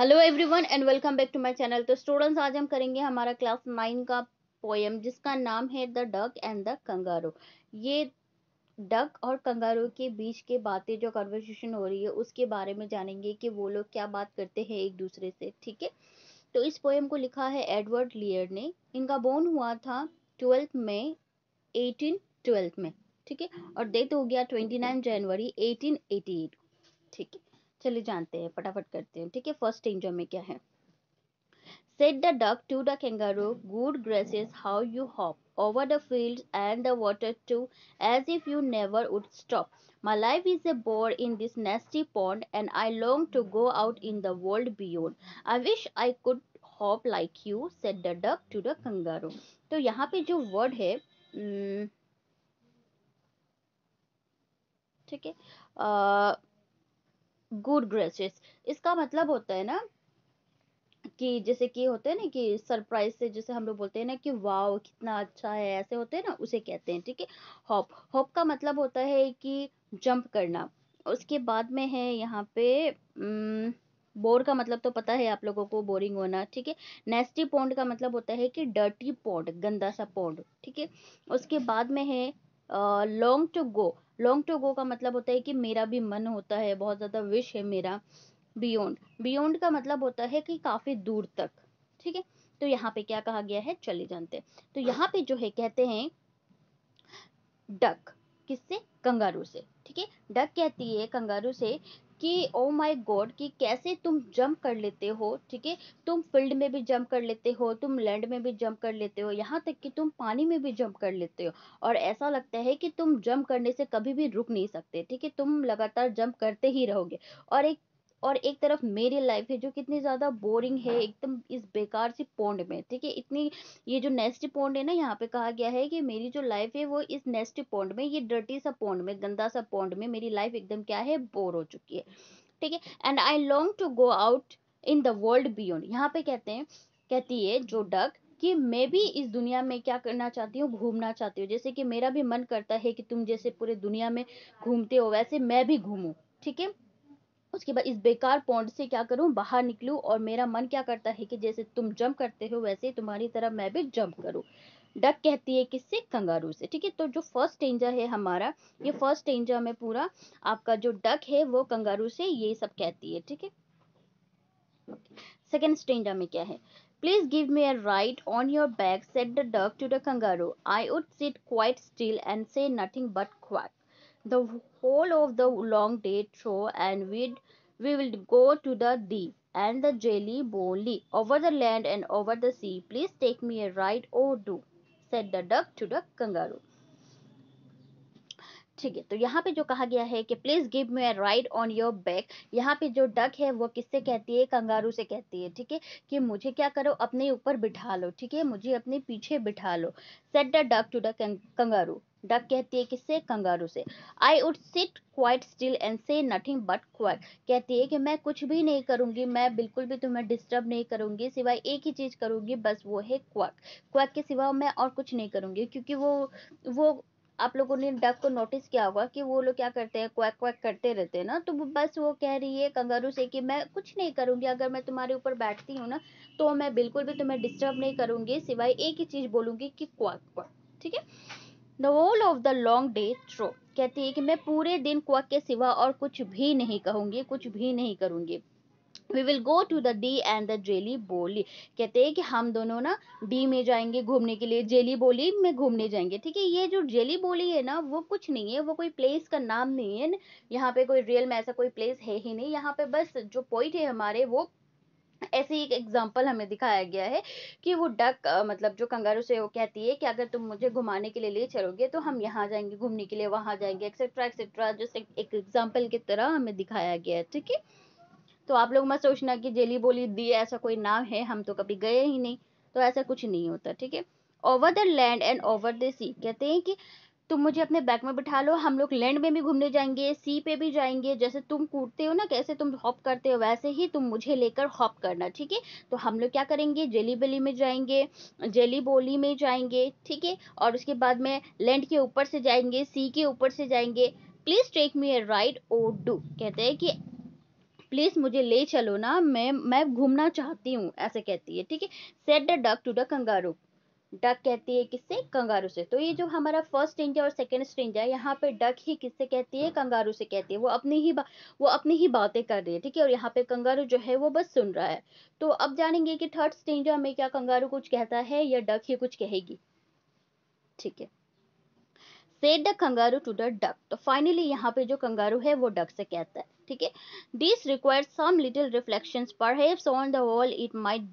Hello everyone and welcome back to my channel तो students आज हम करेंगे हमारा क्लास नाइन का पोएम जिसका नाम है the duck and the kangaroo ये डक और कंगारू के बीच के बातें जो कन्वर्सेशन हो रही है उसके बारे में जानेंगे कि वो लोग क्या बात करते हैं एक दूसरे से ठीक है तो इस पोएम को लिखा है एडवर्ड लियर ने इनका बोर्न हुआ था ट्वेल्थ में एटीन ट्वेल्थ में ठीक है और डेथ हो गया ट्वेंटी जनवरी एटीन ठीक है चलिए जानते हैं फटाफट करते हैं ठीक है फर्स्ट डेंजर में क्या है Said the duck to the kangaroo, Good gracious, how you hop over the fields and the water too, as if you never would stop. My life is a bore in this nasty pond, and I long to go out in the world beyond. I wish I could hop like you, said the duck to the kangaroo. तो यहाँ पे जो word है ठीक है good graces इसका मतलब होता है ना कि जैसे कि होते हैं ना कि सरप्राइज से जैसे हम लोग बोलते हैं ना कि वाओ कितना अच्छा है ऐसे होते हैं ना उसे कहते हैं ठीक है हॉप हॉप का मतलब होता है कि जंप करना उसके बाद में है यहाँ पे बोर mm, का मतलब तो पता है आप लोगों को बोरिंग होना ठीक है नेस्टी पॉन्ड का मतलब होता है कि डर्टी पॉन्ड गंदा सा पॉन्ड ठीक है उसके बाद में है long to go long to go का मतलब होता है कि मेरा भी मन होता है बहुत ज़्यादा विश है मेरा बियॉन्ड बियॉन्ड का मतलब होता है कि काफ़ी दूर तक ठीक है तो यहाँ पे क्या कहा गया है चले जानते तो यहाँ पे जो है कहते हैं डक किससे कंगारू से ठीक है डक कहती है कंगारू से कि ओ माय गॉड कि कैसे तुम जंप कर लेते हो ठीक है तुम फील्ड में भी जंप कर लेते हो तुम लैंड में भी जंप कर लेते हो यहाँ तक कि तुम पानी में भी जंप कर लेते हो और ऐसा लगता है कि तुम जंप करने से कभी भी रुक नहीं सकते ठीक है तुम लगातार जंप करते ही रहोगे और एक और एक तरफ मेरी लाइफ है जो कितनी ज़्यादा बोरिंग है एकदम इस बेकार सी पोंड में ठीक है इतनी ये जो नेस्टी पोंड है ना यहाँ पे कहा गया है कि मेरी जो लाइफ है वो इस नेस्टी पोंड में ये डर्टी सा पोंड में गंदा सा पोंड में मेरी लाइफ एकदम क्या है बोर हो चुकी है ठीक है and I long to go out in the world beyond यहाँ पे कहते हैं कहती है जो डक कि मैं भी इस दुनिया में क्या करना चाहती हूँ घूमना चाहती हूँ जैसे कि मेरा भी मन करता है कि तुम जैसे पूरे दुनिया में घूमते हो वैसे मैं भी घूमूँ ठीक है उसके बाद इस बेकार पॉन्ड से क्या करूं बाहर निकलूं और मेरा मन क्या करता है कि जैसे तुम जंप करते हो वैसे तुम्हारी तरह मैं भी जंप करूं डक कहती है किससे कंगारू से ठीक है तो जो फर्स्ट टेंजा है हमारा ये फर्स्ट टेंजा में पूरा आपका जो डक है वो कंगारू से ये सब कहती है ठीक है सेकेंड स्टेंजा में क्या है please give me a ride on your back said the duck to the kangaroo I would sit quite still and say nothing but quack the whole of the long day through and we'd, we will go to the deep and the jelly boldly over the land and over the sea. Please take me a ride or do, said the duck to the kangaroo. ठीक है तो यहाँ पे जो कहा गया है कि please give me a ride on your back यहाँ पे जो डक है वो किससे कहती है कंगारू से कहती है ठीक है कि मुझे क्या करो अपने ऊपर बिठा लो ठीक है मुझे अपने पीछे बिठा लो said the duck to the kangaroo duck कहती है किससे कंगारू से I would sit quite still and say nothing but quack कहती है कि मैं कुछ भी नहीं करूंगी मैं बिल्कुल भी तुम्हें डिस्टर्ब नहीं करूंगी सिवाय एक ही चीज़ करूंगी बस वो है क्वाक क्वाक के सिवा मैं और कुछ नहीं करूँगी क्योंकि वो वो आप लोगों ने डक को नोटिस किया होगा कि वो लोग क्या करते हैं क्वैक क्वैक करते रहते हैं ना तो बस वो कह रही है कंगारू से कि मैं कुछ नहीं करूंगी अगर मैं तुम्हारे ऊपर बैठती हूँ ना तो मैं बिल्कुल भी तुम्हें डिस्टर्ब नहीं करूँगी सिवाय एक ही चीज़ बोलूंगी कि क्वैक क्वैक ठीक है the whole of the long day through कहती है कि मैं पूरे दिन क्वक के सिवा और कुछ भी नहीं कहूंगी कुछ भी नहीं करूंगी we will go to the Dee and the Jelly Bo Lee कहते हैं कि हम दोनों ना डी में जाएंगे घूमने के लिए जेली बोली में घूमने जाएंगे ठीक है ये जो जेली बोली है ना वो कुछ नहीं है वो कोई प्लेस का नाम नहीं है यहाँ पे कोई रियल में ऐसा कोई प्लेस है ही नहीं यहाँ पे बस जो पॉइंट है हमारे वो ऐसे एक एग्जाम्पल हमें दिखाया गया है कि वो डक मतलब जो कंगारू से वो कहती है कि अगर तुम मुझे घुमाने के लिए ले चलोगे तो हम यहाँ जाएंगे घूमने के लिए वहां जाएंगे एक्सेट्रा एक्सेट्रा जो एक एग्जाम्पल की तरह हमें दिखाया गया है ठीक है तो आप लोग मत सोचना कि जेली बोली दी ऐसा कोई नाम है हम तो कभी गए ही नहीं तो ऐसा कुछ नहीं होता ठीक है over the land and over the sea कहते हैं कि तुम मुझे अपने बैग में बिठा लो हम लोग लैंड में भी घूमने जाएंगे सी पे भी जाएंगे जैसे तुम कूदते हो ना कैसे तुम हॉप करते हो वैसे ही तुम मुझे लेकर हॉप करना ठीक है तो हम लोग क्या करेंगे जेली बेली में जाएंगे जेली बोली में जाएंगे ठीक है और उसके बाद में लैंड के ऊपर से जाएंगे सी के ऊपर से जाएंगे please take me a ride O do कहते हैं कि प्लीज़ मुझे ले चलो ना मैं मैं घूमना चाहती हूँ ऐसे कहती है ठीक है said the duck to the kangaroo duck कहती है किससे कंगारू से तो ये जो हमारा फर्स्ट स्ट्रेंजर और सेकेंड स्ट्रेंजर है यहाँ पे डक ही किससे कहती है कंगारू से कहती है वो अपनी ही वो अपनी ही बातें कर रही है ठीक है और यहाँ पे कंगारू जो है वो बस सुन रहा है तो अब जानेंगे कि थर्ड स्ट्रेंजर में क्या कंगारू कुछ कहता है या डक ही कुछ कहेगी ठीक है said the kangaroo to the duck तो फाइनली यहाँ पे जो कंगारू है वो डक से कहता है ठीक है this require some little reflection perhaps on the whole it might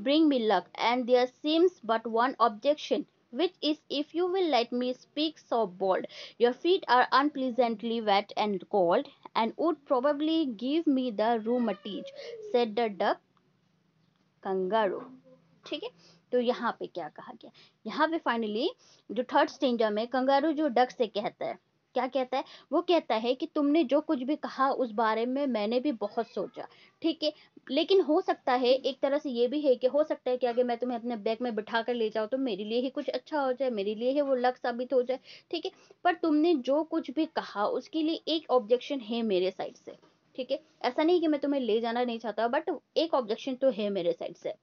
bring me luck and there seems but one objection which is if you will let me speak so bold your feet are unpleasantly wet and cold and would probably give me the rheumatism said the duck kangaroo ठीक है तो यहाँ पे क्या कहा गया यहाँ पे फाइनली जो थर्ड स्टेंजा में कंगारू जो डक से कहता है क्या कहता है वो कहता है कि तुमने जो कुछ भी कहा उस बारे में मैंने भी बहुत सोचा ठीक है लेकिन हो सकता है एक तरह से ये भी है कि हो सकता है कि अगर मैं तुम्हें अपने बैग में बिठा कर ले जाऊँ तो मेरे लिए ही कुछ अच्छा हो जाए मेरे लिए ही वो लक साबित हो जाए ठीक है पर तुमने जो कुछ भी कहा उसके लिए एक ऑब्जेक्शन है मेरे साइड से ठीक है ऐसा नहीं कि मैं तुम्हें ले जाना नहीं चाहता बट एक ऑब्जेक्शन तो है मेरे साइड से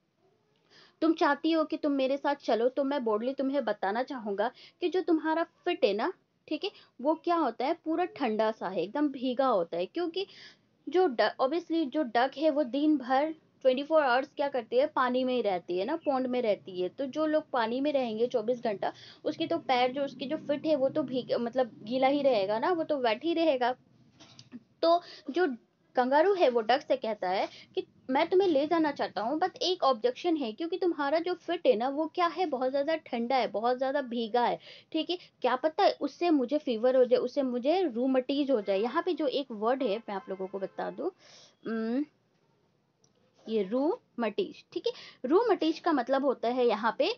तुम चाहती हो कि तुम मेरे साथ चलो तो मैं बोर्डली तुम्हें बताना चाहूंगा कि जो तुम्हारा फिट है ना ठीक है वो क्या होता है पूरा ठंडा सा है एकदम भीगा होता है क्योंकि जो ऑब्वियसली जो डक है वो दिन भर 24 फोर आवर्स क्या करती है पानी में ही रहती है ना पौंड में रहती है तो जो लोग पानी में रहेंगे चौबीस घंटा उसके तो पैर जो उसकी जो फिट है वो तो भी मतलब गीला ही रहेगा ना वो तो वेट ही रहेगा तो जो कंगारू है वो डग से कहता है कि मैं तुम्हें ले जाना चाहता हूँ बट एक ऑब्जेक्शन है क्योंकि तुम्हारा जो फिट है ना वो क्या है बहुत ज़्यादा ठंडा है बहुत ज़्यादा भीगा है ठीक है क्या पता है उससे मुझे फीवर हो जाए उससे मुझे रूमटीज हो जाए यहाँ पे जो एक वर्ड है मैं आप लोगों को बता दूँ ये रू मटीज ठीक है रू मटीज का मतलब होता है यहाँ पे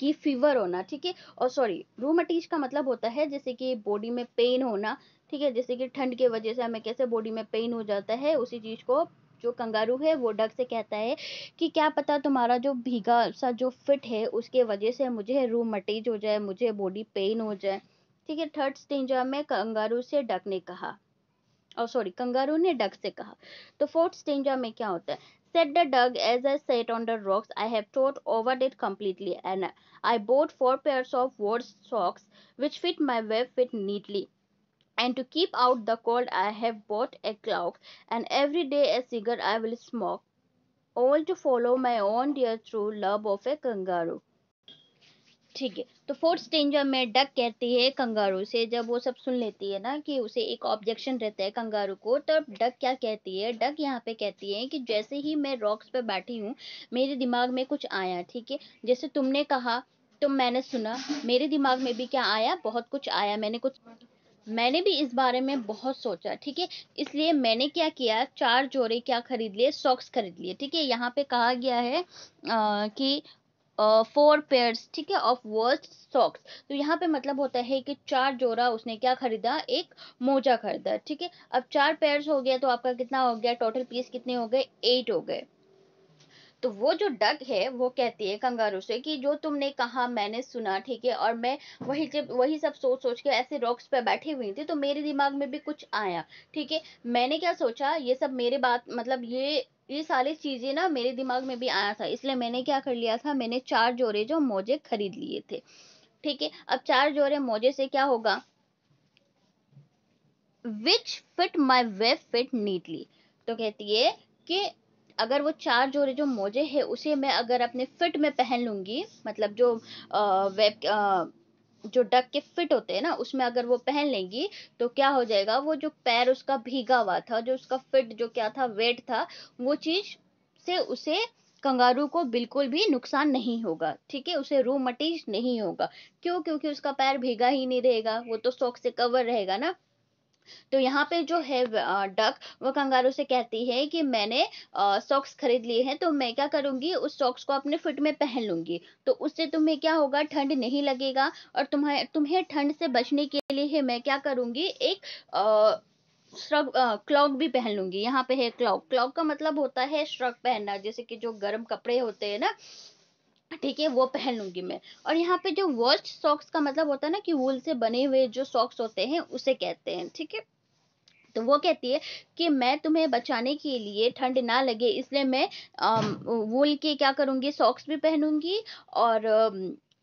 कि फीवर होना ठीक है और सॉरी रू मटीज का मतलब होता है जैसे कि बॉडी में पेन होना ठीक है जैसे कि ठंड के वजह से हमें कैसे बॉडी में पेन हो जाता है उसी चीज़ को जो कंगारू है वो डग से कहता है कि क्या पता तुम्हारा जो भीगा सा जो फिट है उसके वजह से मुझे मटेज हो जाए मुझे बॉडी पेन हो जाए ठीक है थर्ड स्टेंजा में कंगारू से डक ने कहा और oh, सॉरी कंगारू ने डग से कहा तो फोर्थ स्टेंजा में क्या होता है said the duck as I on the rocks I I have thought over it completely, and I bought four pairs of wool socks which fit my web fit and to keep out the cold I have bought a cloak and every day a cigar I will smoke, all to follow my own dear true love of a kangaroo. ठीक है तो fourth स्टेंजर में duck कहती है kangaroo से जब वो सब सुन लेती है ना कि उसे एक ऑब्जेक्शन रहता है कंगारू को तो डक क्या कहती है डक यहाँ पे कहती है कि जैसे ही मैं रॉक्स पे बैठी हूँ मेरे दिमाग में कुछ आया ठीक है जैसे तुमने कहा तो मैंने सुना मेरे दिमाग में भी क्या आया बहुत कुछ आया मैंने कुछ मैंने भी इस बारे में बहुत सोचा ठीक है इसलिए मैंने क्या किया चार जोड़े क्या खरीद लिए सॉक्स खरीद लिए ठीक है यहाँ पे कहा गया है आ, कि फोर पेयर्स ठीक है ऑफ वर्स्ट सॉक्स तो यहाँ पे मतलब होता है कि चार जोड़ा उसने क्या खरीदा एक मोजा खरीदा ठीक है अब चार पेयर्स हो गया तो आपका कितना हो गया टोटल पीस कितने हो गए एट हो गए तो वो जो डग है वो कहती है कंगारू से कि जो तुमने कहा मैंने सुना ठीक है और मैं वही जब वही सब सोच सोच के ऐसे रॉक्स पे बैठी हुई थी तो मेरे दिमाग में भी कुछ आया ठीक है मैंने क्या सोचा ये सब मेरे बात मतलब ये ये सारी चीज़ें ना मेरे दिमाग में भी आया था इसलिए मैंने क्या कर लिया था मैंने चार जोड़े जो मोजे खरीद लिए थे ठीक है अब चार जोड़े मोजे से क्या होगा which fit my web feet neatly तो कहती है कि अगर वो चार जोड़े जो मोजे है उसे मैं अगर अपने फिट में पहन लूंगी मतलब जो वेब जो डक के फिट होते हैं ना उसमें अगर वो पहन लेंगी तो क्या हो जाएगा वो जो पैर उसका भीगा हुआ था जो उसका फिट जो क्या था वेट था वो चीज़ से उसे कंगारू को बिल्कुल भी नुकसान नहीं होगा ठीक है उसे रूमटीज नहीं होगा क्यों क्योंकि उसका पैर भीगा ही नहीं रहेगा वो तो सॉक से कवर रहेगा ना तो यहाँ पे जो है डक वो कंगारू से कहती है कि मैंने सॉक्स खरीद लिए हैं तो मैं क्या करूँगी उस सॉक्स को अपने फुट में पहन लूँगी तो उससे तुम्हें क्या होगा ठंड नहीं लगेगा और तुम्हें तुम्हें ठंड से बचने के लिए मैं क्या करूँगी एक आ, श्रग क्लॉक भी पहन लूंगी यहाँ पे है क्लॉक क्लॉक का मतलब होता है श्रग पहनना जैसे कि जो गर्म कपड़े होते हैं ना ठीक है वो पहन लूंगी मैं और यहाँ पे जो वर्स्ट सॉक्स का मतलब होता है ना कि वूल से बने हुए जो सॉक्स होते हैं उसे कहते हैं ठीक है तो वो कहती है कि मैं तुम्हें बचाने के लिए ठंड ना लगे इसलिए मैं वूल के क्या करूंगी सॉक्स भी पहनूंगी और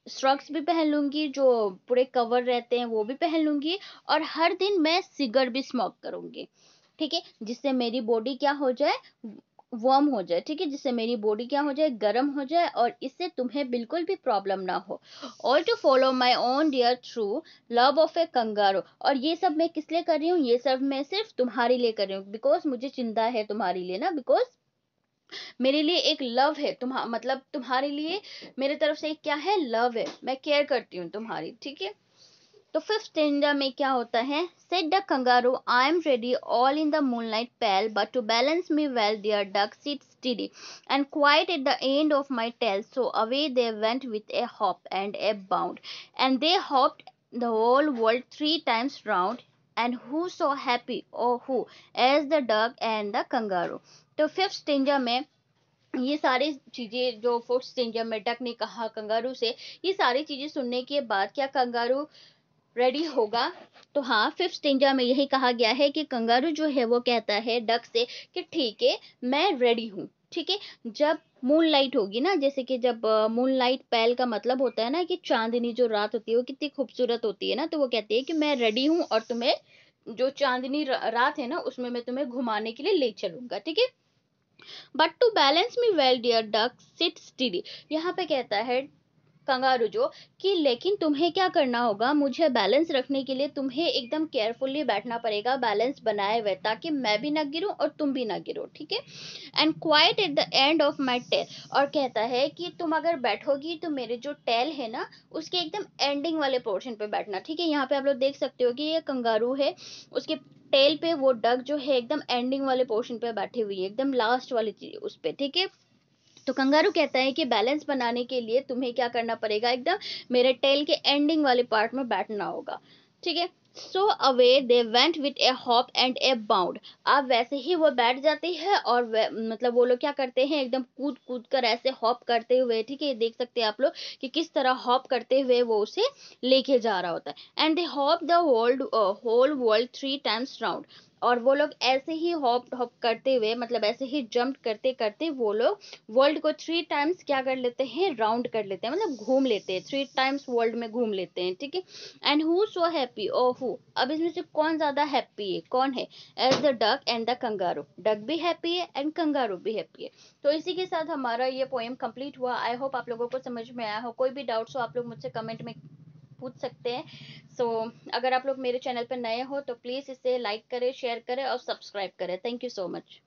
स्ट्रक्स भी पहन लूंगी जो पूरे कवर रहते हैं वो भी पहन लूंगी और हर दिन मैं सिगर भी स्मोक करूंगी ठीक है जिससे मेरी बॉडी क्या हो जाए वार्म हो जाए ठीक है जिससे मेरी बॉडी क्या हो जाए गर्म हो जाए और इससे तुम्हें बिल्कुल भी प्रॉब्लम ना हो all to follow my own dear true love of a kangaroo और ये सब मैं किस लिए कर रही हूँ ये सब मैं सिर्फ तुम्हारे लिए कर रही हूँ बिकॉज मुझे चिंता है तुम्हारे लिए ना बिकॉज मेरे लिए एक लव है तुम्हारा मतलब तुम्हारे लिए मेरे तरफ से एक क्या है लव है मैं केयर करती हूँ तुम्हारी ठीक है तो फिफ्थ टिंडा में क्या होता है said the kangaroo I am ready all in the moonlight pale but to balance me well dear duck sit steady and quite at the end of my tail so away they went with a hop and a bound and they hopped the whole world three times round and who so happy or who as the duck and the kangaroo तो fifth stanza में ये सारी चीज़ें जो fourth stanza में duck ने कहा kangaroo से ये सारी चीज़ें सुनने के बाद क्या कंगारू रेडी होगा तो हाँ फिफ्थ स्टेंजा में यही कहा गया है कि कंगारू जो है वो कहता है डक से कि ठीक है मैं रेडी हूँ ठीक है जब मून लाइट होगी ना जैसे कि जब मून लाइट पैल का मतलब होता है ना कि चांदनी जो रात होती है वो कितनी खूबसूरत होती है ना तो वो कहती है कि मैं रेडी हूँ और तुम्हें जो चांदनी रात है ना उसमें मैं तुम्हें घुमाने के लिए ले चलूंगा ठीक है but to balance me well dear duck sit steady यहाँ पे कहता है कंगारू जो कि लेकिन तुम्हें क्या करना होगा मुझे बैलेंस रखने के लिए तुम्हें एकदम केयरफुली बैठना पड़ेगा बैलेंस बनाए हुए ताकि मैं भी ना गिरूँ और तुम भी ना गिरो ठीक है and quite at the end of my tail और कहता है कि तुम अगर बैठोगी तो मेरे जो टेल है ना उसके एकदम एंडिंग वाले पोर्शन पे बैठना ठीक है यहाँ पे आप लोग देख सकते हो कि ये कंगारू है उसके टेल पे वो डग जो है एकदम एंडिंग वाले पोर्शन पे बैठी हुई है एकदम लास्ट वाली चीज उस पर ठीक है तो कंगारू कहता है कि बैलेंस बनाने के लिए तुम्हें क्या करना पड़ेगा एकदम मेरे टेल के एंडिंग वाले पार्ट में बैठना होगा ठीक है so away they went with a hop and a bound अब वैसे ही वो बैठ जाते हैं और मतलब वो लोग क्या करते हैं एकदम कूद कूद कर ऐसे हॉप करते हुए ठीक है देख सकते हैं आप लोग कि किस तरह हॉप करते हुए वो उसे लेके जा रहा होता है and they hop the world whole world three times round और वो लोग ऐसे ही हॉप हॉप करते हुए मतलब ऐसे ही जंप करते करते वो लोग वर्ल्ड को थ्री टाइम्स क्या कर लेते हैं राउंड कर लेते हैं मतलब घूम लेते हैं थ्री टाइम्स वर्ल्ड में घूम लेते हैं ठीक है and who so happy O who अब इसमें से कौन ज़्यादा हैप्पी है कौन है as the duck and the kangaroo duck भी हैप्पी है एंड कंगारू भी हैप्पी है तो इसी के साथ हमारा ये पोएम कंप्लीट हुआ आई होप आप लोगों को समझ में आया हो कोई भी डाउट्स हो आप लोग मुझसे कमेंट में पूछ सकते हैं सो so, अगर आप लोग मेरे चैनल पर नए हो तो प्लीज़ इसे लाइक करें शेयर करें और सब्सक्राइब करें थैंक यू सो मच